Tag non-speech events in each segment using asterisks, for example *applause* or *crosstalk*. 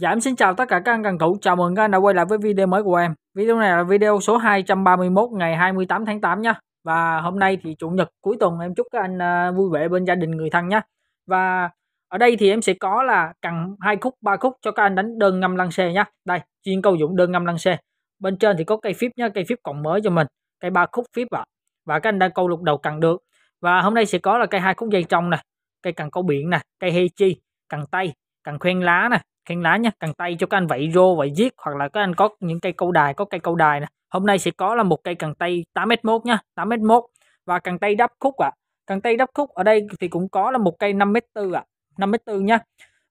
Dạ em xin chào tất cả các anh cần thủ, chào mừng các anh đã quay lại với video mới của em Video này là video số 231 ngày 28 tháng 8 nha Và hôm nay thì Chủ nhật cuối tuần em chúc các anh à, vui vẻ bên gia đình người thân nhé Và ở đây thì em sẽ có là cần hai khúc ba khúc cho các anh đánh đơn ngâm lăng xe nhá Đây chuyên câu dụng đơn ngâm lăng xe Bên trên thì có cây phíp nhá, cây phíp còn mới cho mình Cây ba khúc phíp ạ à. Và các anh đang câu lục đầu cần được Và hôm nay sẽ có là cây hai khúc dây trong nè Cây cần câu biển nè, cây hê chi, cần tay cần khuyên lá nè khuyên lá nha cần tay cho các anh vậy rô vậy giết hoặc là các anh có những cây câu đài có cây câu đài nè hôm nay sẽ có là một cây cần tay 8m1 nhá, 8m1 và cần tay đắp khúc ạ à. cần tay đắp khúc ở đây thì cũng có là một cây 5m4 ạ 5m4 nhá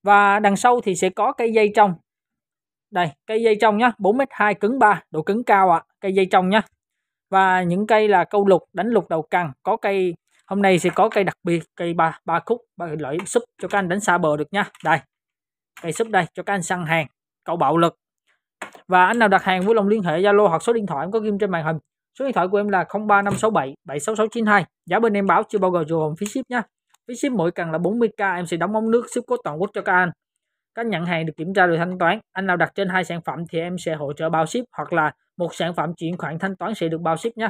và đằng sau thì sẽ có cây dây trong đây cây dây trong nhá 4m2 cứng 3 độ cứng cao ạ à. cây dây trong nhá và những cây là câu lục đánh lục đầu cần có cây hôm nay sẽ có cây đặc biệt cây ba ba khúc ba loại súp cho các anh đánh xa bờ được nhá, đây ngay sub đây cho các anh săn hàng cậu bạo lực và anh nào đặt hàng vui lòng liên hệ Zalo hoặc số điện thoại em có ghi trên màn hình số điện thoại của em là 03567 76692 giá bên em báo chưa bao gồm dù phí ship nhé phí ship mỗi cần là 40k em sẽ đóng bóng nước ship cốt toàn quốc cho các anh các nhận hàng được kiểm tra rồi thanh toán anh nào đặt trên hai sản phẩm thì em sẽ hỗ trợ bao ship hoặc là một sản phẩm chuyển khoản thanh toán sẽ được bao ship nhé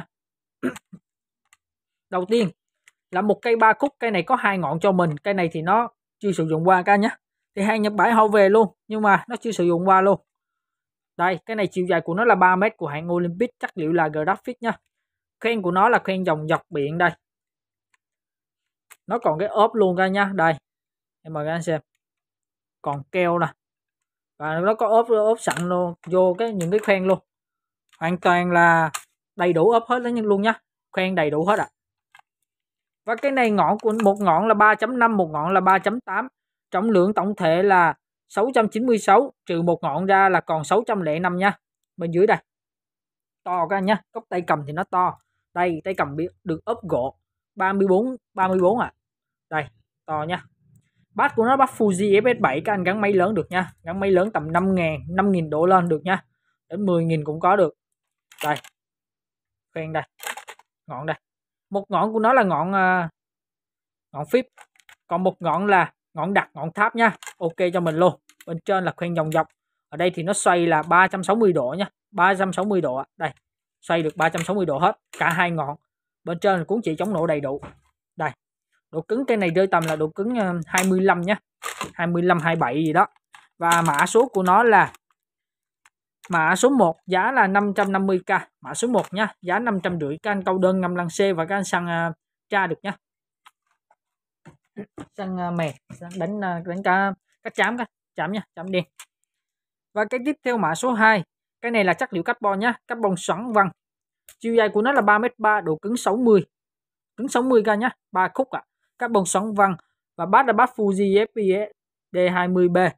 đầu tiên là một cây ba khúc cây này có hai ngọn cho mình cây này thì nó chưa sử dụng qua các nhé thì hàng Nhật Bản họ về luôn nhưng mà nó chưa sử dụng qua luôn đây cái này chiều dài của nó là 3 mét của hãng Olympic chất liệu là graphic nhá khoen của nó là khoen dòng dọc biển đây nó còn cái ốp luôn ra nhá đây em mời các anh xem còn keo nè và nó có ốp ốp sẵn luôn vô cái những cái khoen luôn hoàn toàn là đầy đủ ốp hết luôn nhá khoen đầy đủ hết ạ à. và cái này ngọn của một ngọn là 3.5 một ngọn là 3.8 Trọng lượng tổng thể là 696 trừ một ngọn ra là còn 605 nha. Bên dưới đây. To các anh nhá cốc tay cầm thì nó to. Đây, tay cầm được ốp gỗ 34 34 à. Đây, to nha. Bát của nó bắt Fuji FS7 các anh gắn máy lớn được nha. Gắn máy lớn tầm 5 ngàn 5 nghìn đổ lên được nha. Đến 10 nghìn cũng có được. Đây. Khoen đây. Ngọn đây. Một ngọn của nó là ngọn à, ngọn phíp. Còn một ngọn là ngọn đặt ngọn tháp nha ok cho mình luôn bên trên là khoen vòng dọc ở đây thì nó xoay là 360 độ nha 360 độ đây xoay được 360 độ hết cả hai ngọn bên trên cuốn chỉ chống nổ đầy đủ đây độ cứng cái này rơi tầm là độ cứng 25 nhé 25 27 gì đó và mã số của nó là mã số 1 giá là 550k mã số 1 nhá, giá 550 rưỡi anh câu đơn ngâm lăng C và các anh ờ, tra được nhé sang à, mè sang đánh à, đánh cá cá chám cá chám nha chám đen và cái tiếp theo mã số 2 cái này là chất liệu carbon nhá carbon xoắn văng chiều dài của nó là 3m3 độ cứng 60 cứng 60 ca nhá ba khúc ạ à. carbon xoắn văng và bát là bát Fuji FPS D20B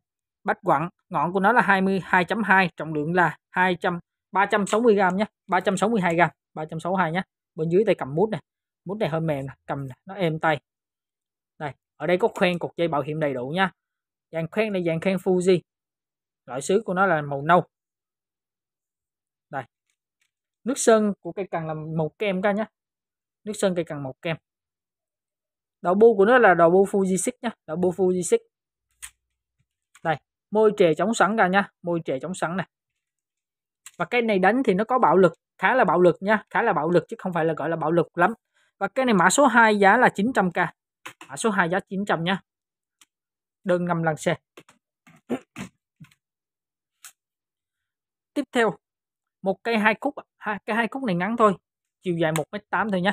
bát quặng ngọn của nó là 22.2 trọng lượng là 200 360 g nhé 362 g 362 nhé bên dưới tay cầm mút này mút này hơi mềm cầm này. nó êm tay ở đây có khoen cục dây bảo hiểm đầy đủ nha dàn khoen này dàn khoen Fuji loại sứ của nó là màu nâu đây nước sơn của cây cần là màu kem ca nhé nước sơn cây cần màu kem đầu bu của nó là đầu bu Fuji 6 nhá đầu bu Fuji 6 đây môi trề chống sẵn ra nha môi trề chống sẵn này và cái này đánh thì nó có bạo lực khá là bạo lực nha khá là bạo lực chứ không phải là gọi là bạo lực lắm và cái này mã số 2 giá là 900k mã à, số 2 giá 900 nhé đơn 5 lần xe tiếp theo một cây hai khúc hai cái hai khúc này ngắn thôi chiều dài 1m8 thôi nhé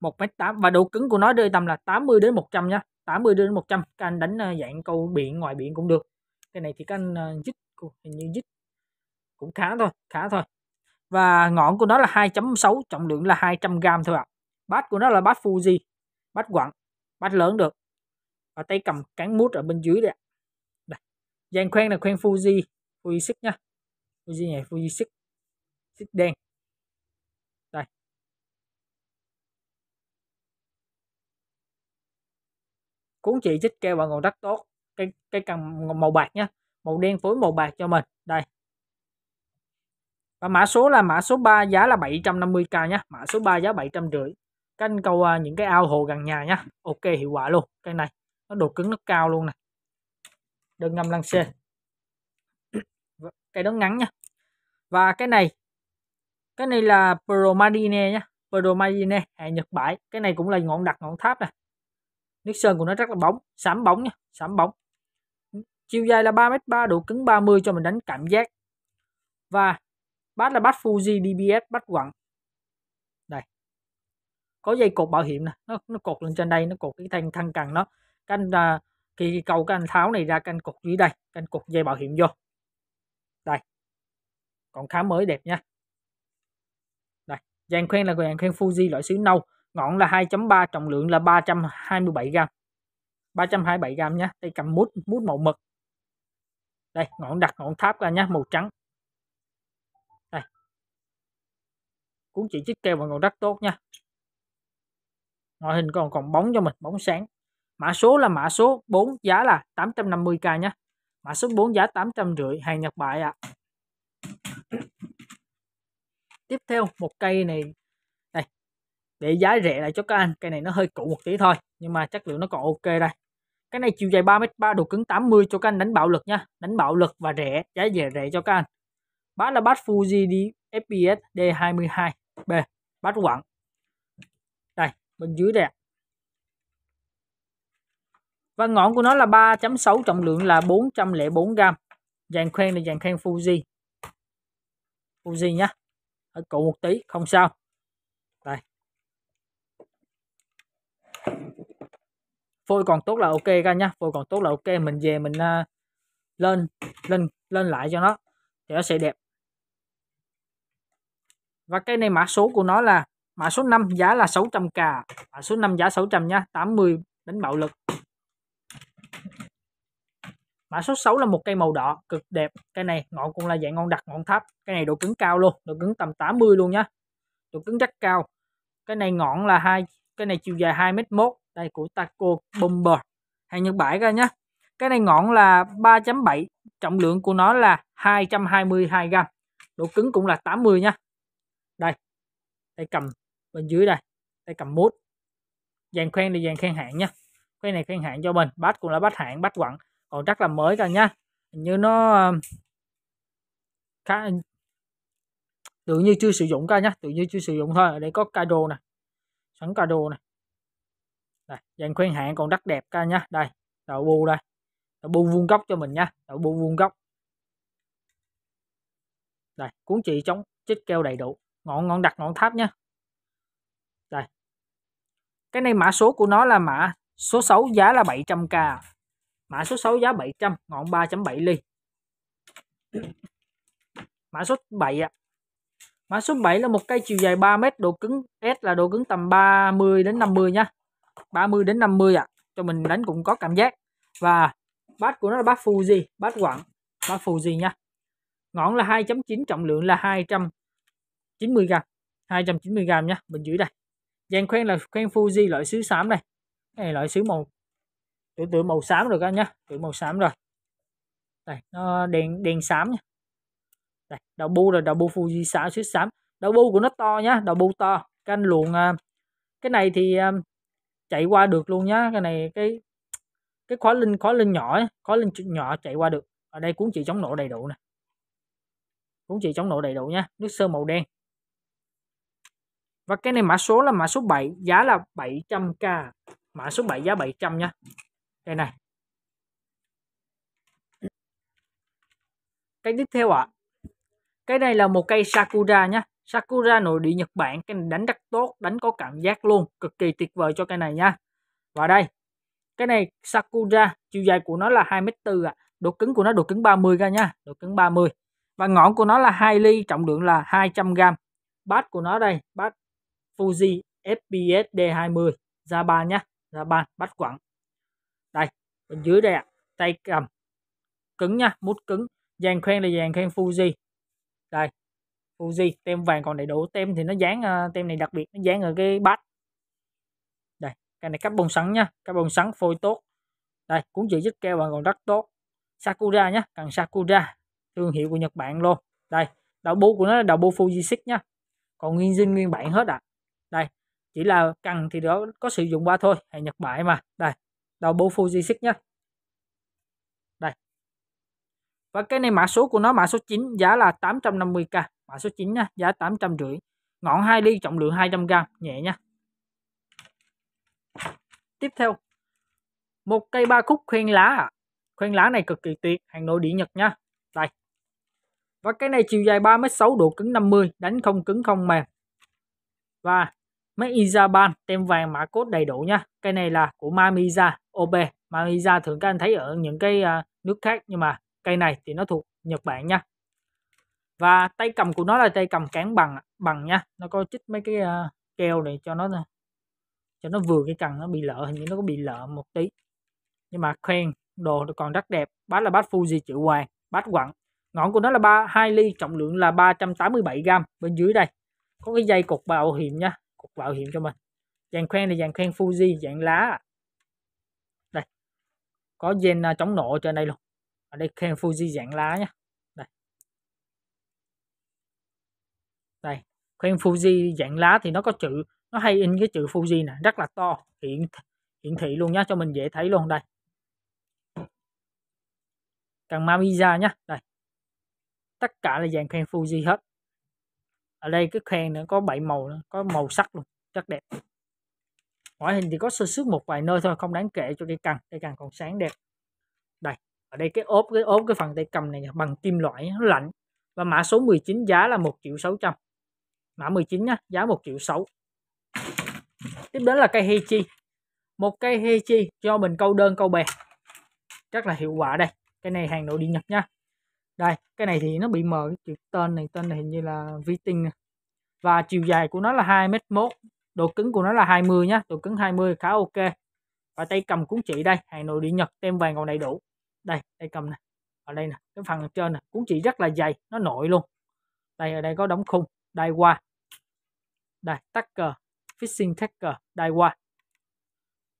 1m8 và độ cứng của nó rơi tầm là 80 đến 100 nhé 80 đến 100 các anh đánh ờ, dạng câu biển ngoài biển cũng được cái này thì các anh ờ, dít hình như dứt cũng khá thôi khá thôi và ngọn của nó là 2.6 trọng lượng là 200 gram thôi ạ à. bát của nó là bát Fuji bát quặng bắt lớn được và tay cầm cán mút ở bên dưới đây, đây. dàn khoen là khoen Fuji Fuji xích nhá Fuji này Fuji xích xích đen đây cuốn chị chích keo và ngọn rất tốt cái cái cần màu bạc nhá màu đen phối màu bạc cho mình đây và mã số là mã số 3 giá là 750k nhé mã số 3 giá 750 canh câu à, những cái ao hồ gần nhà nhá ok hiệu quả luôn cây này nó độ cứng nó cao luôn nè, đơn ngâm lăng xe vâng, cây đó ngắn nha và cái này cái này là Promadine nhá Promadine hàng Nhật bãi cái này cũng là ngọn đặc ngọn tháp này nước sơn của nó rất là bóng sám bóng nha sám bóng chiều dài là 3 m ba, độ cứng 30 cho mình đánh cảm giác và bát là bát Fuji DBS bát quặng có dây cột bảo hiểm nè nó, nó cột lên trên đây nó cột cái thanh thăng cần nó cái à, khi cầu cái anh tháo này ra cái cột dưới đây cái cột dây bảo hiểm vô đây còn khá mới đẹp nha đây dàn khoen là dàn khoen Fuji loại sứ nâu ngọn là 2.3 trọng lượng là 327 gram 327 gram nhé đây cầm mút mút màu mực đây ngọn đặt ngọn tháp ra nhá màu trắng đây cuốn chỉ chiếc keo và ngọn đất tốt nha ngoại hình còn còn bóng cho mình bóng sáng mã số là mã số 4 giá là 850k nhé mã số 4 giá 850 hàng Nhật bại ạ à. tiếp theo một cây này đây để giá rẻ lại cho các anh cây này nó hơi cũ một tí thôi nhưng mà chất lượng nó còn ok đây cái này chiều dài 3m3 độ cứng 80 cho các anh đánh bạo lực nha đánh bạo lực và rẻ giá rẻ rẻ cho các anh bát là bát Fuji đi FPS D22B bát quặng bên dưới đây Và ngọn của nó là 3.6 trọng lượng là 404 gram. Dàn khoen là dàn khoen Fuji. Fuji nhá. Ở cụ một tí không sao. Đây. Phôi còn tốt là ok các nhá. Phôi còn tốt là ok mình về mình uh, lên lên lên lại cho nó thì nó sẽ đẹp. Và cái này mã số của nó là mã số 5 giá là 600k mã số 5 giá 600 nha 80 đánh bạo lực mã số 6 là một cây màu đỏ cực đẹp cây này ngọn cũng là dạng ngon đặc ngọn thấp cây này độ cứng cao luôn độ cứng tầm 80 luôn nhá độ cứng rất cao cái này ngọn là hai cái này chiều dài 2 m 1 đây của Taco Bomber hàng Nhật bãi ra nhá cái này ngọn là 3.7 trọng lượng của nó là 222 gram độ cứng cũng là 80 nha đây đây cầm bên dưới đây tay cầm mút dàn khoen thì dàn khen hạn nha khoen này khen hạn cho mình bát cũng là bát hạn bát quặng còn chắc là mới cả nha như nó um, khá tự như chưa sử dụng cả nhá tự như chưa sử dụng thôi ở đây có cà đồ nè sẵn cà đồ nè dàn khoen hạn còn rất đẹp ca nhá đây đậu bu đây đậu bu vuông góc cho mình nha đậu bu vuông góc đây cuốn chỉ chống chích keo đầy đủ ngọn ngọn đặt ngọn tháp nhá cái này mã số của nó là mã số 6 giá là 700k mã số 6 giá 700 ngọn 3.7 ly mã số 7 ạ mã số 7 là một cây chiều dài 3m độ cứng S là độ cứng tầm 30 đến 50 nha 30 đến 50 ạ cho mình đánh cũng có cảm giác và bát của nó là bát Fuji bát quặng bát Fuji nha ngọn là 2.9 trọng lượng là 290 g 290 g nha mình giữ đây Giang khoen là khoen Fuji loại sứ xám này. Cái này loại sứ màu tựa tựa màu xám rồi các anh nhá, tựa màu xám rồi. Đây, nó đèn đèn xám nha. Đây, đầu bu rồi đầu bu Fuji xám sứ xám. Đầu bu của nó to nhá, đầu bu to. Canh luồn à, cái này thì à, chạy qua được luôn nhá, cái này cái cái khóa linh khóa linh nhỏ khóa linh nhỏ chạy qua được ở đây cuốn chỉ chống nổ đầy đủ nè cuốn chỉ chống nổ đầy đủ nha nước sơn màu đen và cái này mã số là mã số 7 giá là 700k mã số 7 giá 700 nha đây này cái tiếp theo ạ à. cái này là một cây sakura nhá sakura nội địa nhật bản cái này đánh rất tốt đánh có cảm giác luôn cực kỳ tuyệt vời cho cây này nha và đây cái này sakura chiều dài của nó là 2m4 ạ à. độ cứng của nó độ cứng 30 ra nha độ cứng 30 và ngọn của nó là 2 ly trọng lượng là 200 g bát của nó đây bát Fuji FPS D20 ra ban nhá ra ban bắt quẳng đây bên dưới đây ạ à, tay cầm cứng nha mút cứng dàn khoen là dàn khoen Fuji đây Fuji tem vàng còn đầy đủ tem thì nó dán ờ, tem này đặc biệt nó dán ở cái bát đây cái này cắt carbon sắn nha bông sắn phôi tốt đây cuốn chữ dứt keo và còn rất tốt Sakura nhá cần Sakura thương hiệu của Nhật Bản luôn đây đầu bố của nó là đầu bố Fuji 6 nhá. còn nguyên zin nguyên bản hết ạ à đây chỉ là cần thì đó có sử dụng qua thôi hàng Nhật bãi mà đây đầu bộ Fuji xích nhé đây và cái này mã số của nó mã số 9 giá là 850k mã số 9 nha giá rưỡi ngọn hai ly trọng lượng 200g nhẹ nhá tiếp theo một cây ba khúc khuyên lá khuyên lá này cực kỳ tuyệt hàng nội địa Nhật nhá đây và cái này chiều dài 3m6 độ cứng 50 đánh không cứng không mềm và Made in Japan tem vàng mã cốt đầy đủ nha cây này là của Mamiya OB Mamiya thường các anh thấy ở những cái à, nước khác nhưng mà cây này thì nó thuộc Nhật Bản nha và tay cầm của nó là tay cầm cán bằng bằng nha nó có chích mấy cái à, keo này cho nó cho nó vừa cái cần nó bị lỡ hình như nó có bị lỡ một tí nhưng mà khen đồ còn rất đẹp bát là bát Fuji chữ hoàng bát quặng ngọn của nó là ba hai ly trọng lượng là 387 gram bên dưới đây có cái dây cột bảo hiểm nha cục bảo hiểm cho mình dàn khoen thì dàn khoen Fuji dạng lá đây có gen à, chống nổ trên đây luôn ở đây khoen Fuji dạng lá nhé đây đây khoen Fuji dạng lá thì nó có chữ nó hay in cái chữ Fuji nè rất là to hiển hiển thị luôn nhé cho mình dễ thấy luôn đây cần Mamiya nhé. đây tất cả là dàn khoen Fuji hết ở đây cái khen nữa có bảy màu nữa, có màu sắc luôn rất đẹp ngoại hình thì có sơ suất một vài nơi thôi không đáng kể cho cây cần cây cần còn sáng đẹp đây ở đây cái ốp cái ốp cái phần tay cầm này bằng kim loại nó lạnh và mã số 19 giá là 1 triệu 600 mã 19 nhá giá 1 triệu 6 tiếp đến là cây chi một cây chi cho mình câu đơn câu bè rất là hiệu quả đây cái này hàng nội địa nhật nha đây cái này thì nó bị mờ cái chữ tên này tên này hình như là viting và chiều dài của nó là hai m một độ cứng của nó là 20 nhá độ cứng 20 khá ok và tay cầm cuốn chỉ đây hàng nội địa nhật tem vàng còn đầy đủ đây tay cầm này ở đây nè cái phần trên nè cuốn chỉ rất là dày nó nội luôn đây ở đây có đóng khung đai qua đây Tucker Fishing Tucker đai qua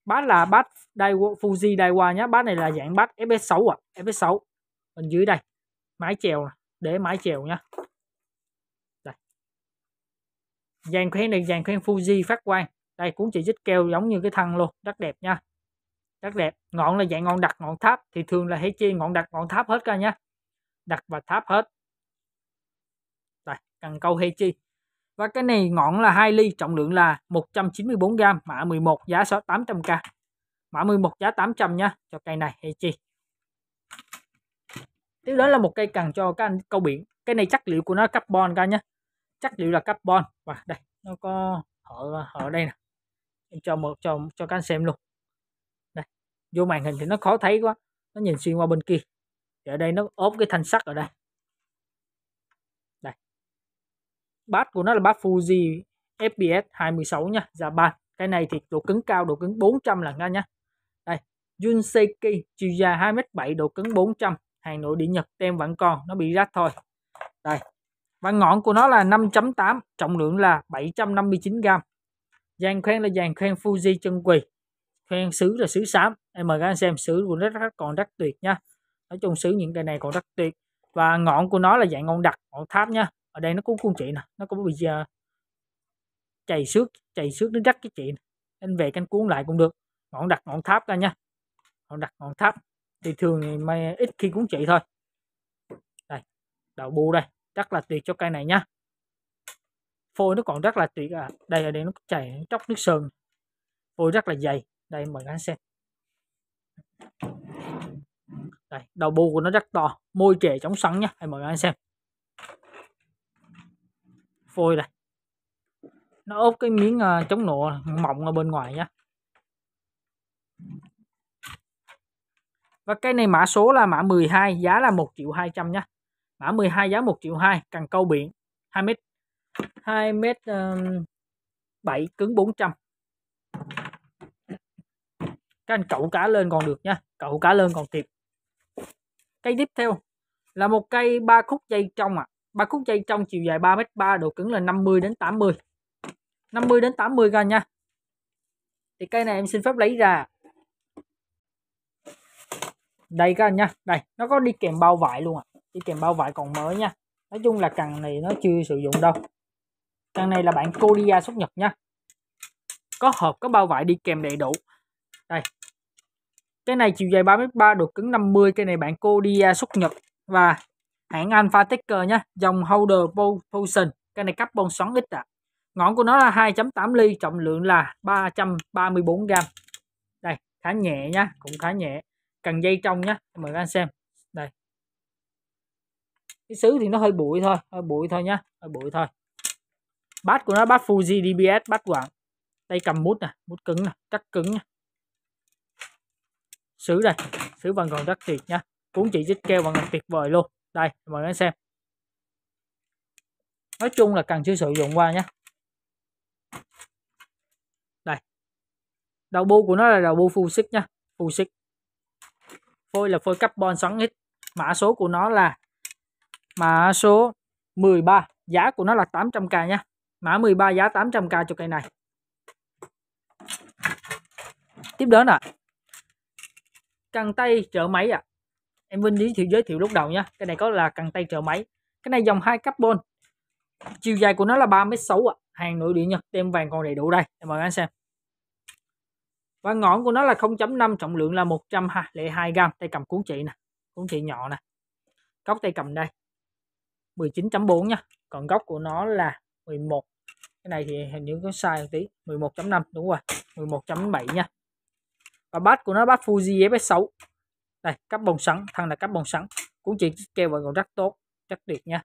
bát là bát đai Fuji đai qua nhá bát này là dạng bát FS6 à FS6 bên dưới đây mái chèo này, để mái chèo nhá. đây. dàn khoen này dàn khoen Fuji phát quang đây cũng chỉ dít keo giống như cái thân luôn rất đẹp nha rất đẹp ngọn là dạng ngọn đặc ngọn tháp thì thường là hãy chia ngọn đặc ngọn tháp hết ra nhá, đặc và tháp hết đây cần câu hay chi và cái này ngọn là 2 ly trọng lượng là 194 g mã 11 giá 800k mã 11 giá 800 nha cho cây này hay chi tiếp đó là một cây cần cho các anh câu biển cái này chất liệu của nó carbon các nhé chất liệu là carbon và đây nó có ở ở đây nè em cho một cho cho các anh xem luôn đây vô màn hình thì nó khó thấy quá nó nhìn xuyên qua bên kia thì ở đây nó ốp cái thanh sắt ở đây đây bát của nó là bát Fuji FPS 26 nha Japan cái này thì độ cứng cao độ cứng 400 lần nha nhá đây Junseiki chiều dài 2m7 độ cứng 400 hàng nội địa Nhật tem vẫn còn nó bị rách thôi đây và ngọn của nó là 5.8 trọng lượng là 759 gram dàn khoen là dàn khoen Fuji chân quỳ khoen sứ là sứ xám em mời các anh xem sứ của nó rất, rất còn rất tuyệt nha nói chung sứ những cái này còn rất tuyệt và ngọn của nó là dạng ngọn đặc ngọn tháp nha ở đây nó cũng cung chị nè nó cũng bị uh, chày xước chày xước nó rắc cái chị nè. anh về canh cuốn lại cũng được ngọn đặc ngọn tháp ra nha ngọn đặc ngọn tháp thì thường thì mày ít khi cũng chỉ thôi đây đậu bu đây rất là tuyệt cho cây này nhá phôi nó còn rất là tuyệt à đây ở đây nó chảy nó tróc nước sơn phôi rất là dày đây mời các anh xem đây đầu bu của nó rất to môi trẻ chống sắn nhá hãy mời các anh xem phôi này nó ốp cái miếng à, chống nổ mỏng ở bên ngoài nhá và cây này mã số là mã 12 giá là 1 triệu 200 nhé mã 12 giá 1 triệu 2 cần câu biển 2 mét 2 mét uh, 7 cứng 400 các anh cậu cá lên còn được nha cậu cá lên còn kịp cây tiếp theo là một cây ba khúc dây trong ạ à. ba khúc dây trong chiều dài 3m3 độ cứng là 50 đến 80 50 đến 80 ra nha thì cây này em xin phép lấy ra đây các anh nhá đây nó có đi kèm bao vải luôn ạ à. đi kèm bao vải còn mới nha nói chung là cần này nó chưa sử dụng đâu cần này là bạn Korea xuất nhập nha có hộp có bao vải đi kèm đầy đủ đây cái này chiều dài 3m3 độ cứng 50 cái này bạn Kodia xuất nhập và hãng Alpha Ticker nhá dòng Holder Potion cái này carbon xoắn ít ạ à. ngọn của nó là 2.8 ly trọng lượng là 334 gram đây khá nhẹ nhá cũng khá nhẹ cần dây trong nhá mời các anh xem đây cái xứ thì nó hơi bụi thôi hơi bụi thôi nhá hơi bụi thôi bát của nó bát Fuji DBS bát quảng tay cầm mút nè mút cứng nè cắt cứng nè sứ đây xứ vẫn còn rất tuyệt nhá cuốn chỉ dít keo vẫn tuyệt vời luôn đây mời các anh xem nói chung là cần chưa sử dụng qua nhá đây đầu bu của nó là đầu bu full xích nhá full xích phôi là phôi carbon xoắn ít mã số của nó là mã số 13 giá của nó là 800k nha mã 13 giá 800k cho cây này tiếp đến ạ à. cần tay trợ máy ạ à. em Vinh giới thiệu giới thiệu lúc đầu nha cái này có là cần tay trợ máy cái này dòng hai carbon chiều dài của nó là 3m6 ạ à. hàng nội địa nha tem vàng còn đầy đủ đây em mời anh xem và ngọn của nó là 0.5 trọng lượng là 102 gram tay cầm cuốn chị nè cuốn chị nhỏ nè góc tay cầm đây 19.4 nha còn góc của nó là 11 cái này thì hình như có sai một tí 11.5 đúng rồi 11.7 nha và bát của nó bát Fuji FS6 đây bông sẵn thằng là bông sẵn cuốn chị kêu và còn rất tốt rất tuyệt nha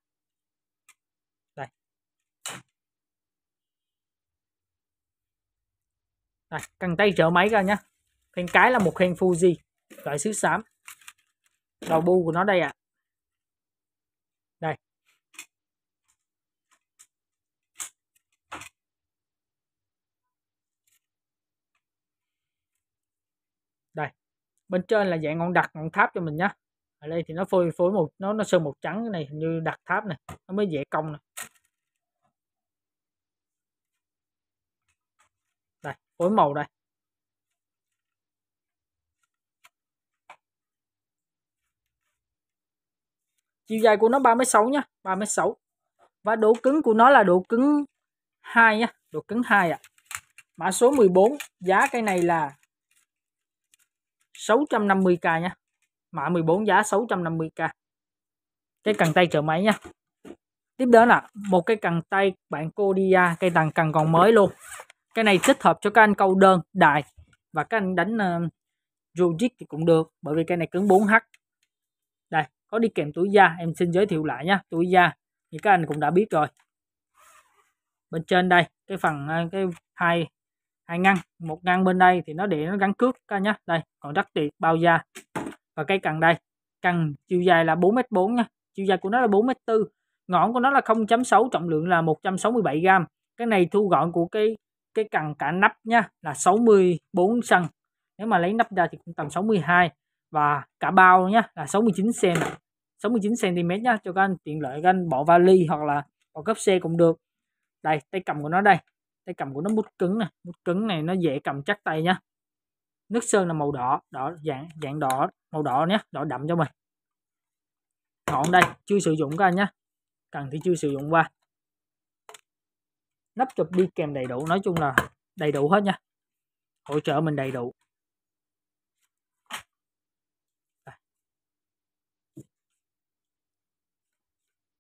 này, căng tay trở máy ra nhá khen cái là một khen Fuji loại xứ xám đầu bu của nó đây ạ à. đây đây bên trên là dạng ngọn đặc ngọn tháp cho mình nhá ở đây thì nó phôi phối một nó nó sơn màu trắng cái này hình như đặc tháp này nó mới dễ công này phối màu đây chiều dài của nó 36 nhá 36 và độ cứng của nó là độ cứng 2 nhá độ cứng 2 ạ à. mã số 14 giá cây này là 650k nhá mã 14 giá 650k cái cần tay trợ máy nha tiếp đến là một cái cần tay bạn cô đi ra cây tầng cần còn mới luôn cái này thích hợp cho các anh câu đơn đại và các anh đánh uh, thì cũng được bởi vì cây này cứng 4H đây có đi kèm túi da em xin giới thiệu lại nhá túi da thì các anh cũng đã biết rồi bên trên đây cái phần ờ, cái hai hai ngăn một ngăn bên đây thì nó để nó gắn cước các nhá đây còn rất tuyệt bao da và cái cần đây cần chiều dài là 4m4 nha chiều dài của nó là 4m4 ngọn của nó là 0.6 trọng lượng là 167 g cái này thu gọn của cái cái cần cả nắp nha là 64 cm nếu mà lấy nắp ra thì cũng tầm 62 và cả bao nhá là 69 cm 69 cm nhá cho các anh tiện lợi các anh bỏ vali hoặc là bỏ cấp xe cũng được đây tay cầm của nó đây tay cầm của nó mút cứng này mút cứng này nó dễ cầm chắc tay nhá nước sơn là màu đỏ đỏ dạng dạng đỏ màu đỏ nhá đỏ đậm cho mình ngọn đây chưa sử dụng các anh nhá cần thì chưa sử dụng qua nắp chụp đi kèm đầy đủ nói chung là đầy đủ hết nha hỗ trợ mình đầy đủ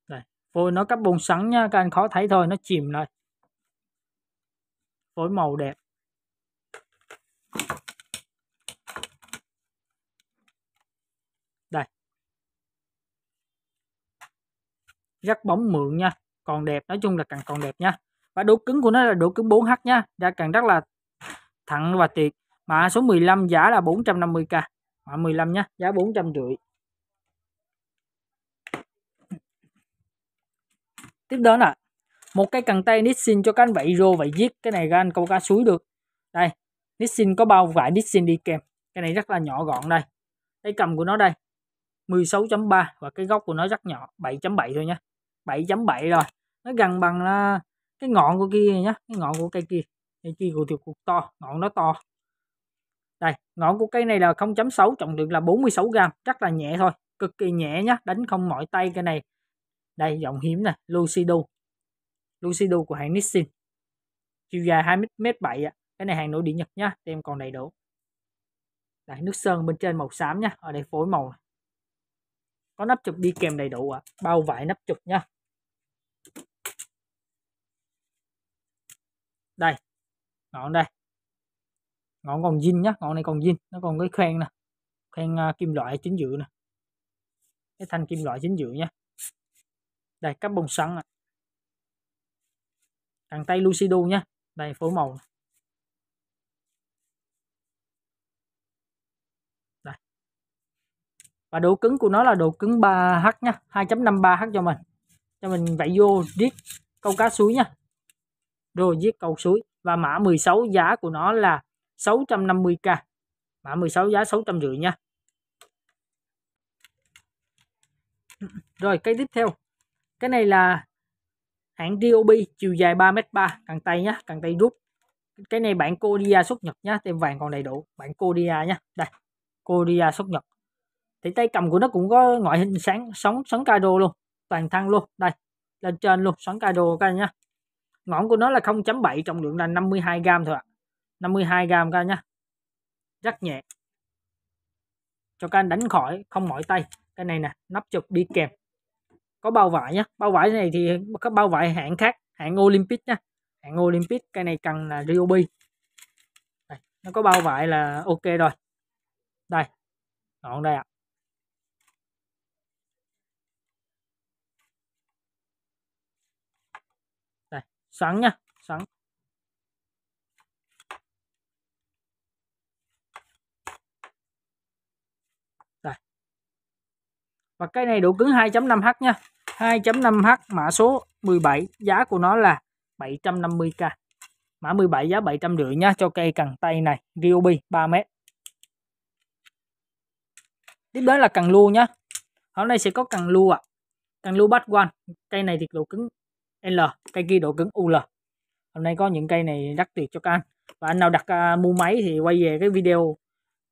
đây phôi nó cấp carbon sẵn nha các anh khó thấy thôi nó chìm rồi, phối màu đẹp đây rắc bóng mượn nha còn đẹp nói chung là càng còn đẹp nha và độ cứng của nó là độ cứng 4H nha ra càng rất là thẳng và tuyệt mã số 15 giá là 450k mã 15 nhá giá 400 450 tiếp đó là một cái cần tay Nixon cho các anh vậy rô vậy giết cái này ra anh câu cá suối được đây Nixon có bao vải Nixon đi kèm cái này rất là nhỏ gọn đây cái cầm của nó đây 16.3 và cái góc của nó rất nhỏ 7.7 thôi nhé 7.7 rồi nó gần bằng à, cái ngọn của kia nhá cái ngọn của cây kia cây kia của tiểu cục to ngọn nó to đây ngọn của cây này là 0.6 trọng lượng là 46 gram rất là nhẹ thôi cực kỳ nhẹ nhá đánh không mỏi tay cái này đây giọng hiếm nè Lucido Lucido của hãng Nissin chiều dài 20m7 ạ cái này hàng nội địa Nhật nhá tem còn đầy đủ đây nước sơn bên trên màu xám nhá ở đây phối màu có nắp chụp đi kèm đầy đủ ạ à. bao vải nắp chụp nhá đây ngọn đây ngọn còn zin nhá ngọn này còn zin nó còn cái khoen nè khoen à, kim loại chính giữa nè cái thanh kim loại chính giữa nhá đây carbon sẵn à. đằng tay lucido nhá đây phối màu đây và độ cứng của nó là độ cứng 3h nhá 2.53h cho mình cho mình vậy vô riết câu cá suối nhá rồi giết câu suối và mã 16 giá của nó là 650k mã 16 giá 650 nha rồi cái tiếp theo cái này là hãng DOB chiều dài 3m3 cần tay nhá cần tay rút cái này bạn Kodia xuất nhật nhá tem vàng còn đầy đủ bạn Kodia nhá đây Kodia xuất nhật thì tay cầm của nó cũng có ngoại hình sáng sống sóng caro luôn toàn thân luôn đây lên trên luôn sóng caro các anh nhá ngọn của nó là 0.7 trọng lượng là 52 gram thôi ạ à. 52 gram các anh nhá rất nhẹ cho các anh đánh khỏi không mỏi tay cái này nè nắp chụp đi kèm có bao vải nhá bao vải này thì có bao vải hạng khác hạng Olympic nhá hạng Olympic cái này cần là Ryobi đây, nó có bao vải là ok rồi đây ngọn đây ạ à. sáng nha sáng Đây. và cây này độ cứng 2.5H nha 2.5H mã số 17 giá của nó là 750k mã 17 giá rưỡi nha cho cây cần tay này Ryobi 3m tiếp đến là cần lu nhá hôm nay sẽ có cần lu ạ à. cần lu bắt quan cây này thì độ cứng L cây kia độ cứng UL hôm nay có những cây này đắt tuyệt cho các anh và anh nào đặt uh, mua máy thì quay về cái video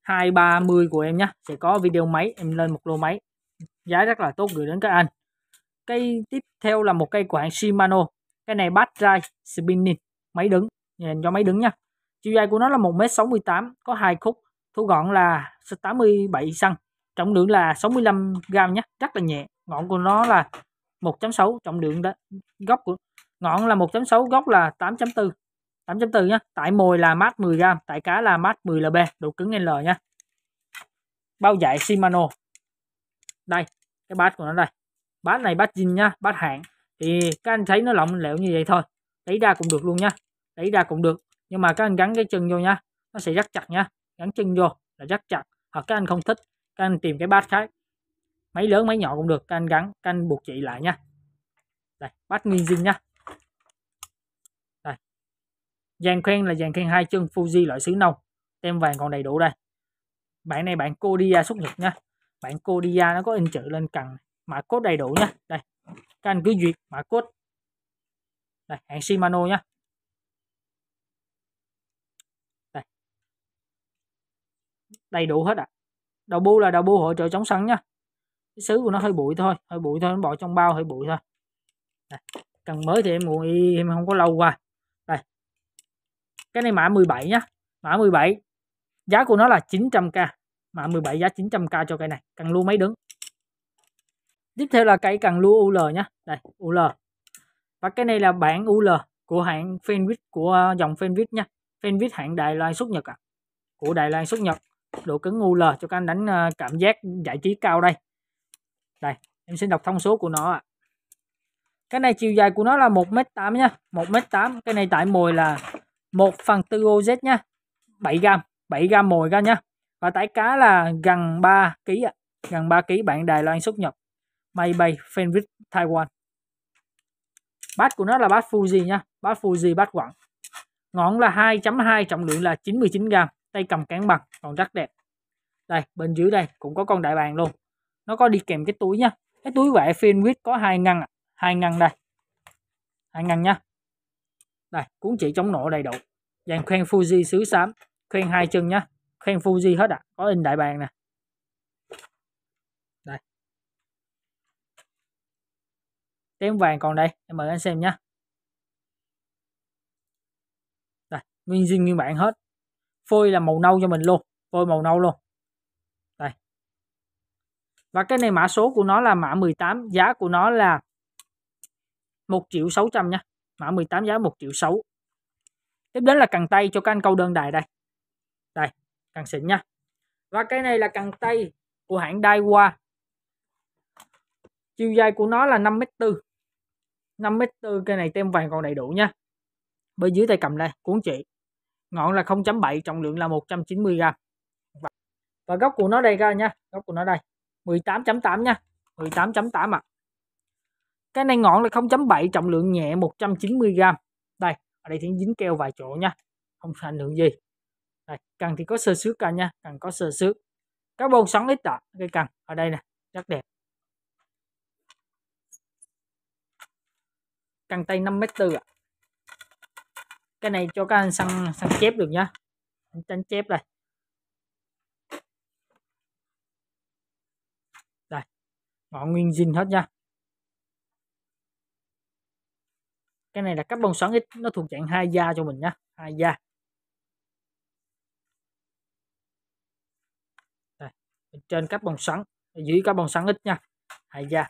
230 của em nhé sẽ có video máy em lên một lô máy giá rất là tốt gửi đến các anh cây tiếp theo là một cây của hãng Shimano cái này bass Dry spinning máy đứng nhìn cho máy đứng nha chiều dài của nó là 1m68 có hai khúc thu gọn là 87 xăng trọng lượng là 65 gram nhé rất là nhẹ ngọn của nó là 1.6 trọng lượng đó góc của ngọn là 1.6 góc là 8.4 8.4 nhá tại mồi là mát 10 gram tại cá là mát 10 lb độ cứng L nhá bao dải Shimano đây cái bát của nó đây bát này bát zin nhá bát hạng thì các anh thấy nó lỏng lẻo như vậy thôi lấy ra cũng được luôn nhá lấy ra cũng được nhưng mà các anh gắn cái chân vô nhá nó sẽ rất chặt nhá gắn chân vô là rất chặt hoặc các anh không thích các anh tìm cái bát khác máy lớn máy nhỏ cũng được canh gắn canh buộc chị lại nha đây bắt nguyên zin nha đây dàn khen là dàn khen hai chân Fuji loại xứ nâu tem vàng còn đầy đủ đây bạn này bản Kodia xuất nhật nha bản Kodia nó có in chữ lên cần mã cốt đầy đủ nha đây các anh cứ duyệt mã cốt đây hãng Shimano nhá đầy đủ hết ạ à. đầu bu là đầu bu hỗ trợ chống săn nha cái sứ của nó hơi bụi thôi hơi bụi thôi nó bỏ trong bao hơi bụi thôi đây. cần mới thì em mua em không có lâu qua đây cái này mã 17 nhá mã 17 giá của nó là 900k mã 17 giá 900k cho cây này cần lưu mấy đứng tiếp theo là cây cần lưu UL nhá đây UL và cái này là bản UL của hãng Fenwick của dòng Fenwick nhá Fenwick hãng Đài Loan xuất Nhật ạ à. của Đài Loan xuất Nhật độ cứng UL cho các anh đánh à, cảm giác giải trí cao đây đây em xin đọc thông số của nó ạ cái này chiều dài của nó là 1m8 nhá 1m8 cái này tải mồi là 1 phần 4 OZ nhá 7 gram 7 gram mồi ra nhá và tải cá là gần 3 kg ạ gần 3 kg bạn Đài Loan xuất nhập May Bay Fenwick Taiwan bát của nó là bát Fuji nhá bát Fuji bát quặng ngọn là 2.2 trọng lượng là 99 gram tay cầm cán bằng còn rất đẹp đây bên dưới đây cũng có con đại bàng luôn nó có đi kèm cái túi nhá cái túi vải Finwit có hai ngăn hai ngăn đây hai ngăn nhá đây cuốn chỉ chống nổ đầy đủ dàn khoen Fuji xứ xám khoen hai chân nhá khoen Fuji hết ạ à. có in đại bàng nè đây tem vàng còn đây em mời anh xem nhá đây nguyên zin nguyên bản hết phôi là màu nâu cho mình luôn phôi màu nâu luôn và cái này mã số của nó là mã 18 giá của nó là 1 triệu 600 nha mã 18 giá 1 triệu 6 tiếp đến là cần tay cho các anh câu đơn đài đây đây cần xịn nha và cái này là cần tay của hãng Daiwa chiều dài của nó là 5m4 5m4 cái này tem vàng còn đầy đủ nha bên dưới tay cầm đây cuốn chị ngọn là 0.7 trọng lượng là 190g và góc của nó đây ra nha góc của nó đây 18.8 nha 18.8 ạ à. cái này ngọn là 0.7 trọng lượng nhẹ 190g đây ở đây thì dính keo vài chỗ nha không ảnh hưởng gì đây, cần thì có sơ xước cả nha cần có sơ xước carbon xoắn ít tạ cây cần ở đây nè rất đẹp cần tay 5m4 ạ cái này cho các anh săn săn chép được nhá đánh chép đây ngọn nguyên zin hết nha cái này là carbon xoắn ít nó thuộc dạng hai da cho mình nhá hai da Đây, trên carbon xoắn dưới carbon xoắn ít nha hai da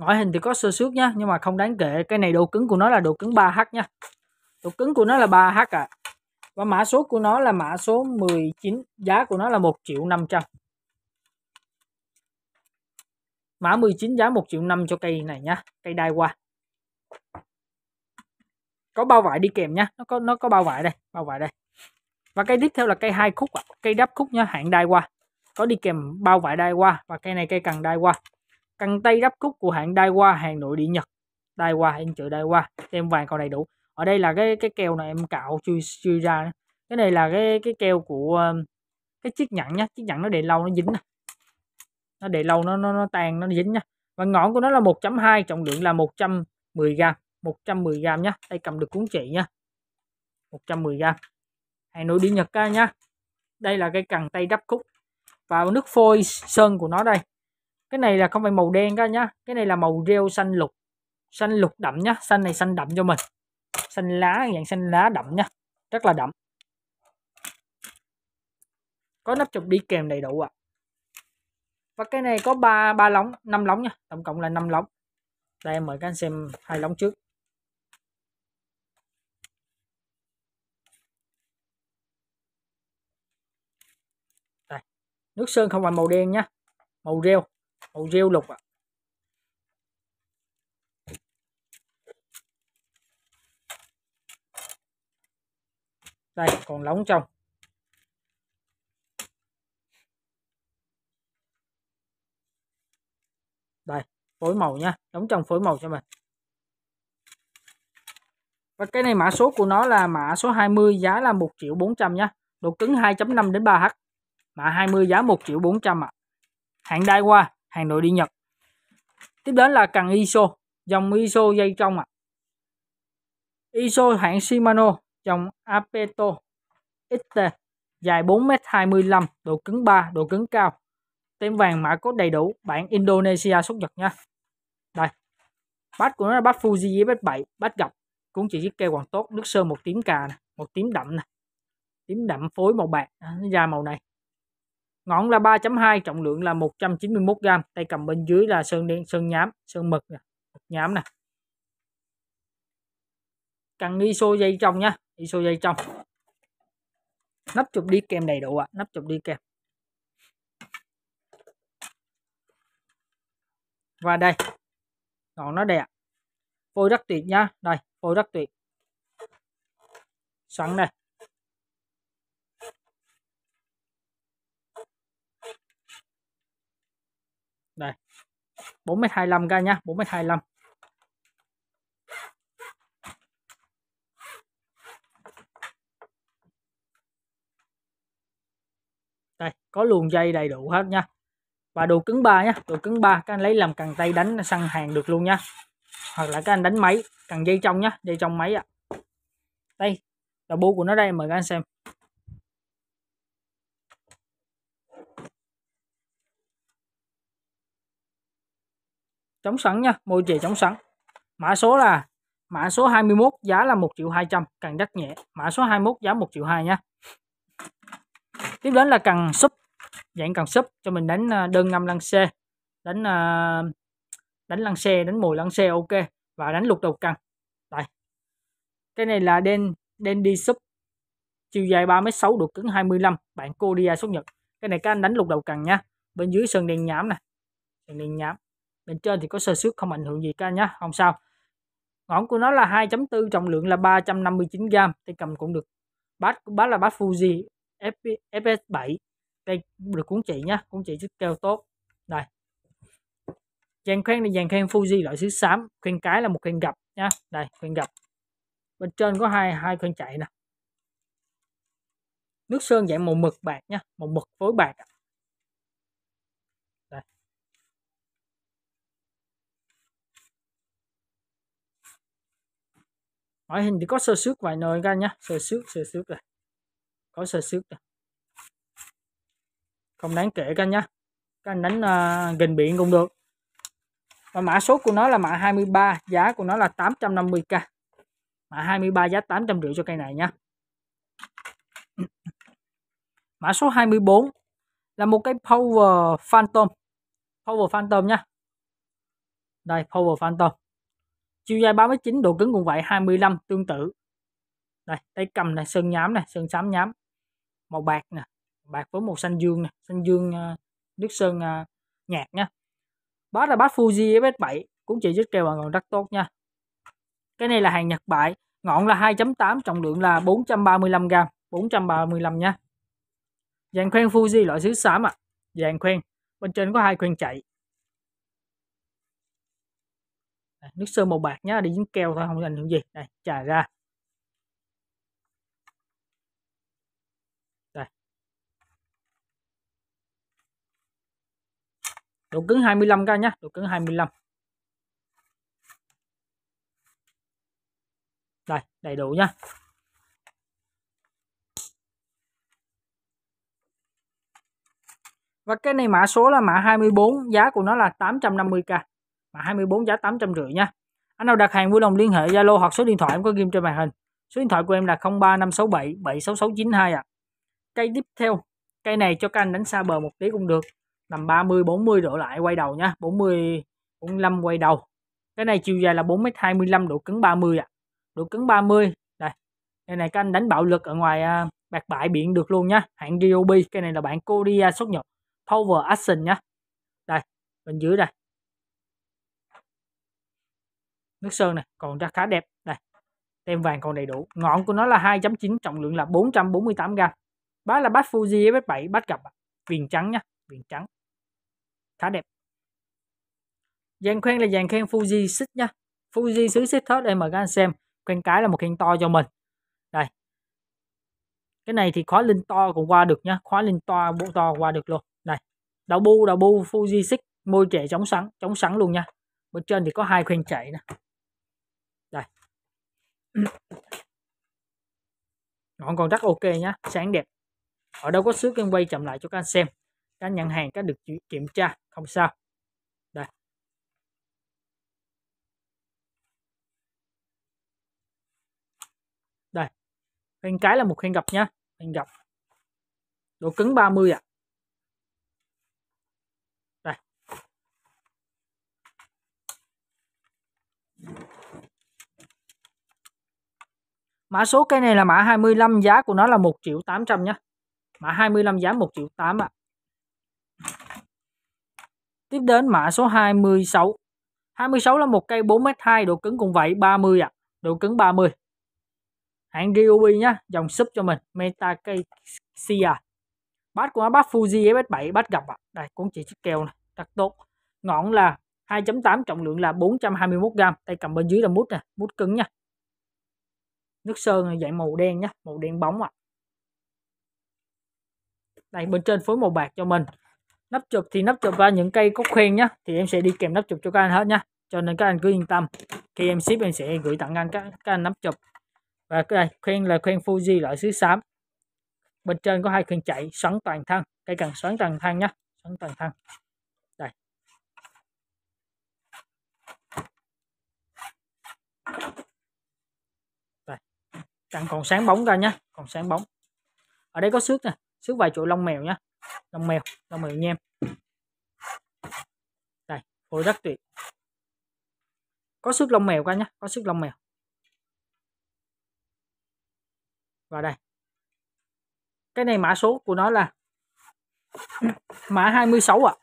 ngoại hình thì có sơ xước nhá nhưng mà không đáng kể cái này độ cứng của nó là độ cứng 3H nha độ cứng của nó là 3H à và mã số của nó là mã số 19 giá của nó là 1 triệu 500 mã 19 giá 1 triệu 5 cho cây này nhá cây đai qua có bao vải đi kèm nhá nó có nó có bao vải đây bao vải đây và cây tiếp theo là cây hai khúc cây đắp khúc nhá hạng đai qua có đi kèm bao vải đai qua và cây này cây cần đai qua Cần tay đắp cúc của hãng Daiwa hàng nội địa Nhật. Daiwa, em chữ Daiwa, tem vàng còn đầy đủ. Ở đây là cái cái keo này em cạo chui, chui ra. Cái này là cái cái keo của um, cái chiếc nhẫn nhá, chiếc nhẫn nó để lâu nó dính Nó để lâu nó nó nó tan nó dính nhá. Và ngọn của nó là 1.2, trọng lượng là 110 g, 110 g nhá. Tay cầm được cuốn chị nhá. 110 g. Hàng nội địa Nhật ca nhá. Đây là cái cần tay đắp cúc và nước phôi sơn của nó đây cái này là không phải màu đen các nhá cái này là màu rêu xanh lục xanh lục đậm nhá xanh này xanh đậm cho mình xanh lá dạng xanh lá đậm nhá rất là đậm có nắp chụp đi kèm đầy đủ ạ à. và cái này có ba ba lóng năm lóng nha tổng cộng là năm lóng đây em mời các anh xem hai lóng trước đây nước sơn không phải màu đen nhá màu rêu Hậu rêu lục ạ. À. Đây, còn lóng trong. Đây, phối màu nha. Đóng trong phối màu cho mình. Và cái này mã số của nó là mã số 20 giá là 1 triệu 400 nha. Độ cứng 2.5 đến 3H. Mã 20 giá 1 triệu 400 ạ. À. Hạng đai qua hàng nội địa Nhật. Tiếp đến là cần ISO, dòng ISO dây trong ạ. À. ISO hãng Shimano, dòng Apeto XT, dài 4m25, độ cứng 3, độ cứng cao. Tem vàng mã cốt đầy đủ, bản Indonesia xuất Nhật nha. Đây. Bát của nó là bát Fuji ZF7, bát gập, cũng chỉ chiếc keo còn tốt, nước sơn một tím cà một tím đậm nè Tím đậm phối màu bạc, à, nó ra màu này ngọn là 3.2 trọng lượng là 191 g tay cầm bên dưới là sơn đen sơn nhám sơn mực nè nhám nè cần iso dây trong nhá iso dây trong nắp chụp đi kèm đầy đủ ạ à. nắp chụp đi kèm và đây ngọn nó đẹp phôi rất tuyệt nhá đây phôi rất tuyệt sẵn đây 4m25 các nhá 4m25 đây có luồng dây đầy đủ hết nha và đồ cứng ba nhá đồ cứng ba các anh lấy làm cần tay đánh săn hàng được luôn nha hoặc là các anh đánh máy cần dây trong nhá dây trong máy ạ à. đây đầu bu của nó đây mời các anh xem chống sẵn nha môi chì chống sẵn mã số là mã số 21 giá là 1 triệu 200 cần đắt nhẹ mã số 21 giá 1 triệu 2 nha tiếp đến là cần súp dạng cần súp cho mình đánh à, đơn ngâm lăng xe đánh à, đánh lăng xe đánh mùi lăng xe ok và đánh lục đầu cần đây cái này là đen đen đi súp chiều dài 3m6 độ cứng 25 bạn cô đi Kodia xuất nhật cái này các anh đánh lục đầu cần nha bên dưới sơn đèn nhám này sơn đen nhám bên trên thì có sơ xước không ảnh hưởng gì cả nhé không sao ngọn của nó là 2.4 trọng lượng là 359 g tay cầm cũng được bát của bát là bát Fuji FS7 đây được cuốn chỉ nhá cuốn chỉ chất keo tốt này dàn khoen này dàn khoen Fuji loại xứ xám khoen cái là một khoen gập nhá đây khoen gập bên trên có hai hai khoen chạy nè nước sơn dạng màu mực bạc nhá màu mực phối bạc ngoại hình thì có sơ xước vài nơi ra nhá sơ xước sơ xước rồi có sơ xước rồi không đáng kể các anh nhá các anh đánh uh, gần biển cũng được và mã số của nó là mã 23 giá của nó là 850k mã 23 giá 800 triệu cho cây này nhé. mã số 24 là một cái power phantom power phantom nhé, đây power phantom chiều dài 39 độ cứng cũng vậy 25 tương tự đây tay cầm này sơn nhám này sơn xám nhám màu bạc nè bạc với màu xanh dương này xanh dương ờ, nước sơn ờ, nhạt nha bát là bát Fuji FS7 cũng chỉ rất keo và còn rất tốt nha cái này là hàng Nhật bại ngọn là 2.8 trọng lượng là 435 gram 435 nha dàn khoen Fuji loại xứ xám ạ à. dàn khoen bên trên có hai khoen chạy nước sơn màu bạc nhá để dính keo thôi không ảnh hưởng gì đây trả ra đây độ cứng 25 k nhá độ cứng 25 đây đầy đủ nhá Và cái này mã số là mã 24, giá của nó là 850k mà 24 giá 800 850 nha anh nào đặt hàng vui lòng liên hệ Zalo hoặc số điện thoại em có ghi trên màn hình số điện thoại của em là 03567 76692 ạ à. cây tiếp theo cây này cho các anh đánh xa bờ một tí cũng được nằm 30 40 độ lại quay đầu nha 40 45 quay đầu cái này chiều dài là 4m25 độ cứng 30 ạ à. độ cứng 30 đây cây này các anh đánh bạo lực ở ngoài à, bạc bãi biển được luôn nha hạng Ryobi cây này là bạn Korea xuất nhập. Power Action nha đây bên dưới đây nước sơn này còn ra khá đẹp đây tem vàng còn đầy đủ ngọn của nó là 2.9 trọng lượng là 448 gram bát là bát Fuji F 7 bát cặp viền trắng nhá, viền trắng khá đẹp dàn khoen là dàn khoen Fuji xích nhá, Fuji xứ xích hết đây mời các anh xem khoen cái là một khoen to cho mình đây cái này thì khóa linh to cũng qua được nhá khóa linh to bộ to qua được luôn này đầu bu đầu bu Fuji xích môi trẻ chống sắn chống sắn luôn nha bên trên thì có hai khoen chạy nè ngọn còn rất ok nhá sáng đẹp ở đâu có xước em quay chậm lại cho các anh xem các nhận hàng các được kiểm tra không sao đây đây hình cái là một khen gặp nhá khen gặp độ cứng 30 mươi à. Mã số cây này là mã 25 giá của nó là 1 triệu 800 nhé. Mã 25 giá 1 triệu 8 ạ. À. Tiếp đến mã số 26. 26 là một cây 4m2 độ cứng cũng vậy 30 ạ. À. Độ cứng 30. Hãng Ryobi nhá, dòng sub cho mình Meta Cassia. Bát của nó bát Fuji FS7 bát gặp ạ. À. Đây cũng chỉ chiếc kèo này, rất tốt. Ngọn là 2.8 trọng lượng là 421 g, tay cầm bên dưới là mút nè, mút cứng nha nước sơn dạng màu đen nhé màu đen bóng ạ à. đây bên trên phối màu bạc cho mình nắp chụp thì nắp chụp ra những cây có khoen nhá thì em sẽ đi kèm nắp chụp cho các anh hết nhá cho nên các anh cứ yên tâm khi em ship em sẽ gửi tặng anh các, các anh nắp chụp và cái này khoen là khoen Fuji loại xứ xám bên trên có hai khoen chạy xoắn toàn thân cây cần xoắn toàn thân nhá xoắn toàn thân đây càng còn sáng bóng ra nhá còn sáng bóng ở đây có xước nè xước vài chỗ lông mèo nhá lông mèo lông mèo nhem đây phối rất tuyệt có xước lông mèo ra nhá có xước lông mèo và đây cái này mã số của nó là *clears throat* mã 26 ạ à.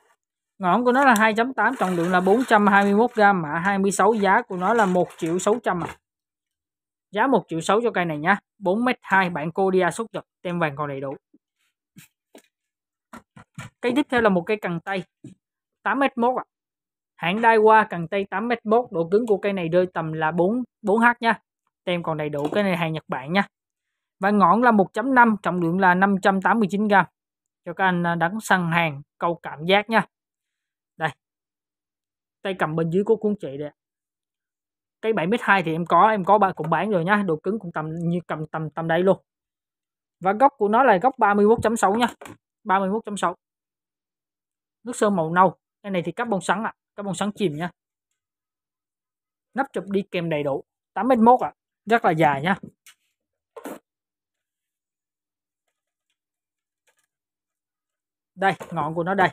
ngọn của nó là 2.8 trọng lượng là 421 gram mã 26 giá của nó là 1 triệu 600 ạ à. Giá 1 triệu 6 cho cây này nhá. 4m2 bản Kodia sốt giật tem vàng còn đầy đủ. Cây tiếp theo là một cây cần tây 8m1 ạ. À. Hãng Daiwa cần tây 8m1, độ cứng của cây này rơi tầm là 4 4h nha. Tem còn đầy đủ cái này hàng Nhật Bản nha. Và ngọn là 1.5, trọng lượng là 589 g. Cho các anh à, đắng săn hàng câu cảm giác nha. Đây. Tay cầm bên dưới của cuốn chị đây cái 7 mét 2 thì em có em có ba cũng bán rồi nhá độ cứng cũng tầm như cầm tầm tầm đây luôn và góc của nó là góc 31.6 nha 31.6 nước sơn màu nâu cái này thì các bông sắn ạ à. bông sắn chìm nha nắp chụp đi kèm đầy đủ 8m1 ạ à. rất là dài nha đây ngọn của nó đây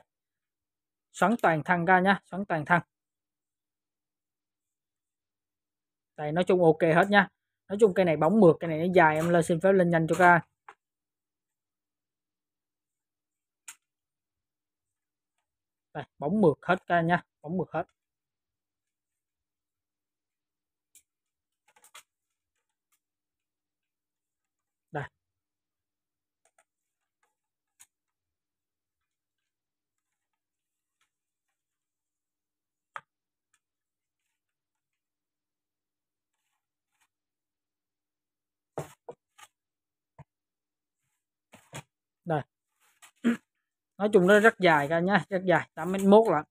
xoắn toàn thân ra nhá xoắn toàn thân Đây nói chung ok hết nha. Nói chung cây này bóng mượt, cây này nó dài em lên xin phép lên nhanh cho các Đây, bóng mượt hết các anh nha, bóng mượt hết. nói chung nó rất dài cả nhá rất dài 8 mét 1 lận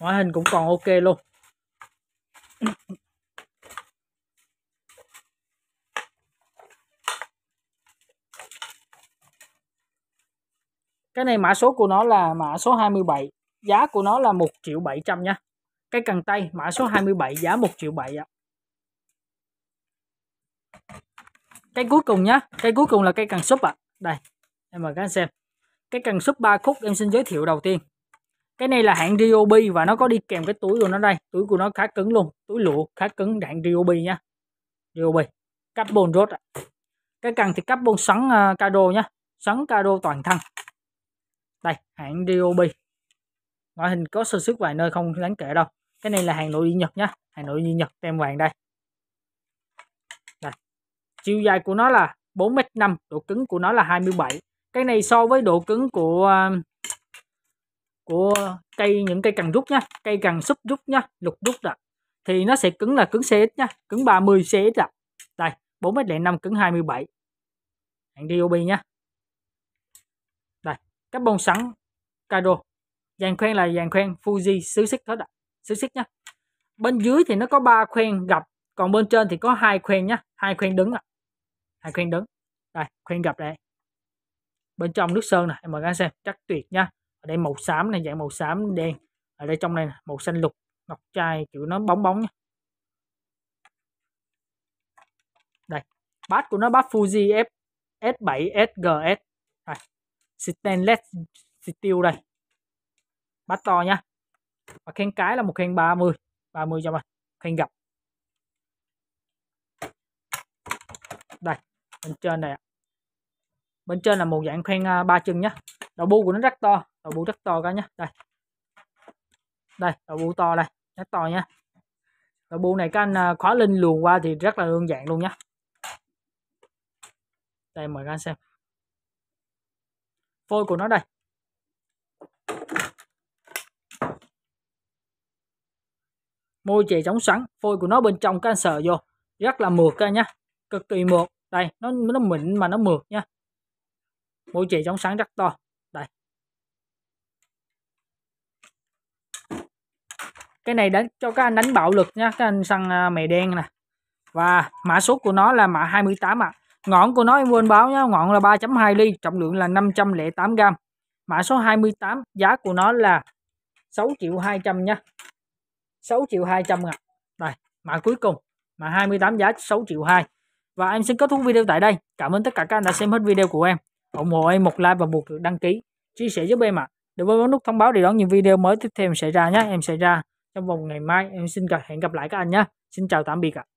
ngoại hình cũng còn ok luôn cái này mã số của nó là mã số 27 giá của nó là 1 triệu 700 nha cái cần tay mã số 27 giá 1 triệu 7 cái cuối cùng nhá cái cuối cùng là cây cần súp ạ à. đây em mời các anh xem cái cần súp ba khúc em xin giới thiệu đầu tiên cái này là hãng DOB và nó có đi kèm cái túi của nó đây túi của nó khá cứng luôn túi lụa khá cứng hãng DOB nhá DOB carbon rod ạ à. cái cần thì carbon sắn uh, à, cado nhá sắn caro toàn thân đây hãng DOB ngoại hình có sơ sức vài nơi không đáng kể đâu cái này là hàng nội địa nhật nhá hàng nội địa nhật tem vàng đây chiều dài của nó là 4m5 độ cứng của nó là 27 cái này so với độ cứng của à, của cây những cây cần rút nhá cây cần súp rút nhá lục rút ạ thì nó sẽ cứng là cứng CX nhá cứng 30 CX ạ đây 4 m 5 cứng 27 hạng DOB nhá đây các bông sẵn Kado dàn khoen là dàn khoen Fuji xứ xích hết ạ xứ xích nhá bên dưới thì nó có ba khoen gập còn bên trên thì có hai khoen nhá hai khoen đứng ạ à, khuyên đứng đây khuyên gặp đây bên trong nước sơn này em mời các anh xem chắc tuyệt nha ở đây màu xám này dạng màu xám đen ở đây trong này này, màu xanh lục ngọc trai kiểu nó bóng bóng nha đây bát của nó bát Fuji F S7 SGS đây stainless steel đây bát to nha và khen cái là một khen 30 30 cho mình khen gặp đây bên trên này bên trên là một dạng khoen à, ba chân nhé, đầu bu của nó rất to đầu bu rất to cả nhé, đây đây đầu bu to đây rất to nhé, đầu bu này các anh à, khóa linh luồn qua thì rất là đơn giản luôn nhé, đây mời các anh xem phôi của nó đây môi chè chống sắn phôi của nó bên trong các anh sờ vô rất là mượt các anh nhá cực kỳ mượt đây nó nó mịn mà nó mượt nha bộ chì chống sáng rất to đây cái này đến cho các anh đánh bạo lực nha các anh săn à, mè đen nè và mã số của nó là mã 28 ạ à. ngọn của nó em quên báo nhá ngọn là 3.2 ly trọng lượng là 508 gram mã số 28 giá của nó là 6 triệu 200 nha 6 triệu 200 ạ à. đây mã cuối cùng mã 28 giá 6 triệu 2 và em xin kết thúc video tại đây. Cảm ơn tất cả các anh đã xem hết video của em. ủng hộ em một like và một lượt đăng ký, chia sẻ giúp em ạ. À. Đừng quên bấm nút thông báo để đón những video mới tiếp theo em xảy ra nhé. Em xảy ra trong vòng ngày mai. Em xin hẹn gặp lại các anh nhé. Xin chào tạm biệt ạ. À.